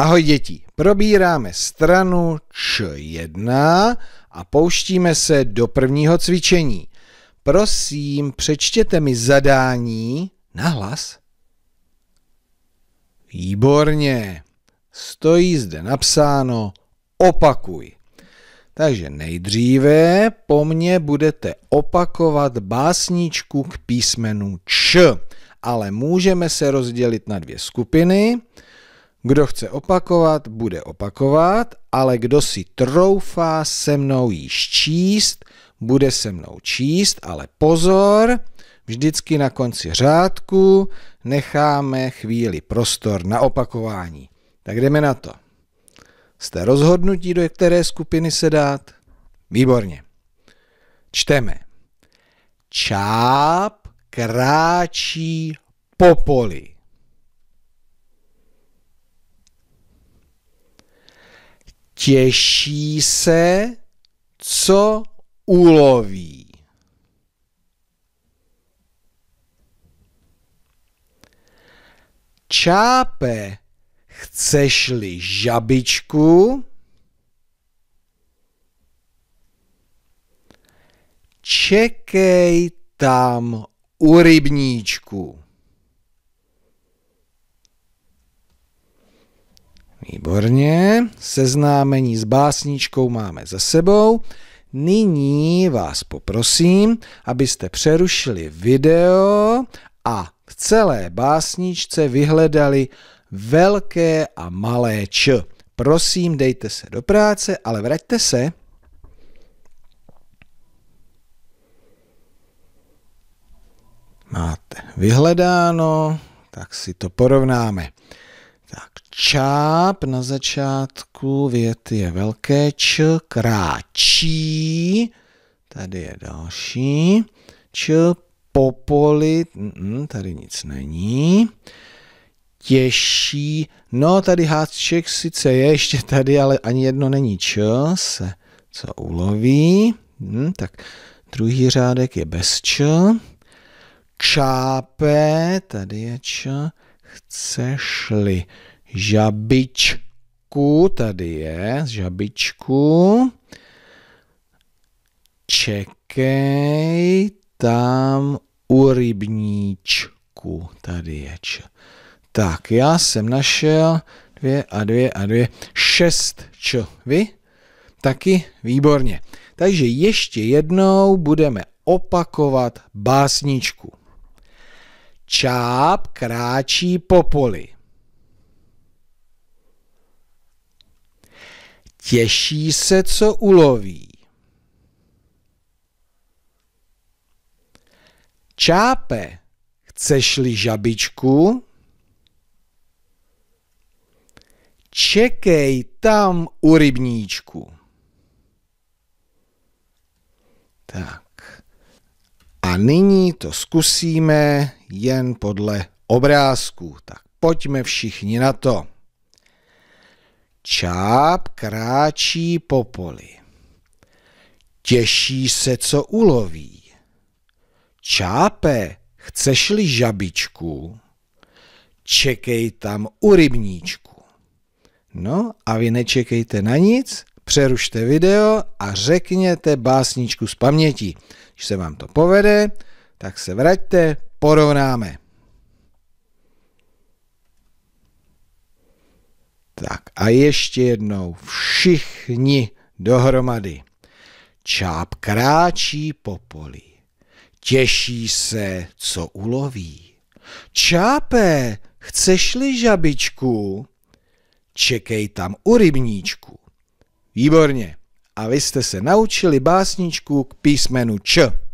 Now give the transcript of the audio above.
Ahoj děti, probíráme stranu Č1 a pouštíme se do prvního cvičení. Prosím, přečtěte mi zadání na hlas. Výborně. Stojí zde napsáno opakuj. Takže nejdříve po mně budete opakovat básničku k písmenu Č, ale můžeme se rozdělit na dvě skupiny. Kdo chce opakovat, bude opakovat, ale kdo si troufá se mnou již číst, bude se mnou číst, ale pozor, vždycky na konci řádku necháme chvíli prostor na opakování. Tak jdeme na to. Jste rozhodnutí, do které skupiny se dát? Výborně. Čteme. Čáp kráčí po poli. těší se, co uloví. Čápe, chceš-li žabičku? Čekej tam u rybníčku. Výborně, seznámení s básničkou máme za sebou. Nyní vás poprosím, abyste přerušili video a v celé básničce vyhledali velké a malé č. Prosím, dejte se do práce, ale vraťte se. Máte vyhledáno, tak si to porovnáme. Tak čáp na začátku věty je velké č, kráčí, tady je další, č, popolit, tady nic není, těší, no tady háček sice je ještě tady, ale ani jedno není č, se co uloví, hm, tak druhý řádek je bez č, čápe, tady je č, Chceš-li žabičku, tady je, žabičku, čekej tam u rybníčku, tady je Tak, já jsem našel dvě a dvě a dvě, šest č. Vy? Taky? Výborně. Takže ještě jednou budeme opakovat básničku. Čáp kráčí po poli. Těší se, co uloví. Čápe, chceš-li žabičku? Čekej tam u rybníčku. Tak. A nyní to zkusíme jen podle obrázku. Tak pojďme všichni na to. Čáp kráčí po poli. Těší se, co uloví. Čápe, chceš-li žabičku, čekej tam u rybníčku. No a vy nečekejte na nic Přerušte video a řekněte básničku z paměti. Když se vám to povede, tak se vraťte, porovnáme. Tak a ještě jednou všichni dohromady. Čáp kráčí po poli, těší se, co uloví. Čápe, chceš-li žabičku? Čekej tam u rybníčku. Výborně. A vy jste se naučili básničku k písmenu Č.